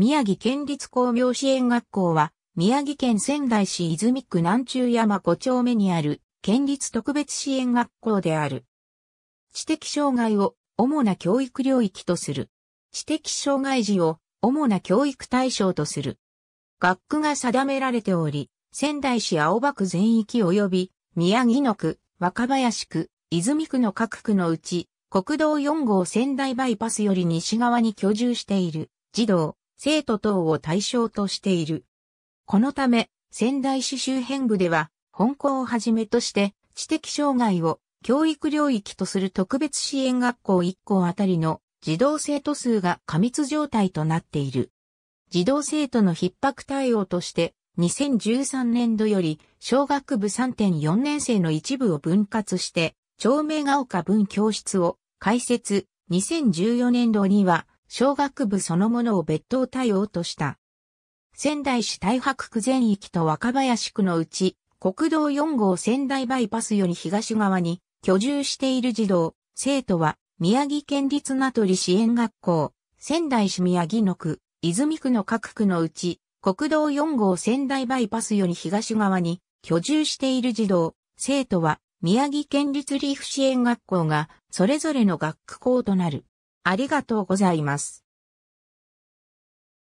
宮城県立工業支援学校は、宮城県仙台市泉区南中山5丁目にある県立特別支援学校である。知的障害を主な教育領域とする。知的障害児を主な教育対象とする。学区が定められており、仙台市青葉区全域及び宮城野区、若林区、泉区の各区のうち、国道4号仙台バイパスより西側に居住している児童、生徒等を対象としている。このため、仙台市周辺部では、本校をはじめとして、知的障害を教育領域とする特別支援学校1校あたりの児童生徒数が過密状態となっている。児童生徒の逼迫対応として、2013年度より小学部3.4年生の一部を分割して、長明が丘分教室を開設、2014年度には小学部そのものを別当対応とした。仙台市太白区全域と若林区のうち、国道4号仙台バイパスより東側に居住している児童、生徒は、宮城県立名取支援学校、仙台市宮城野区、泉区の各区のうち、国道4号仙台バイパスより東側に居住している児童、生徒は、宮城県立リーフ支援学校が、それぞれの学区校となる。ありがとうございます。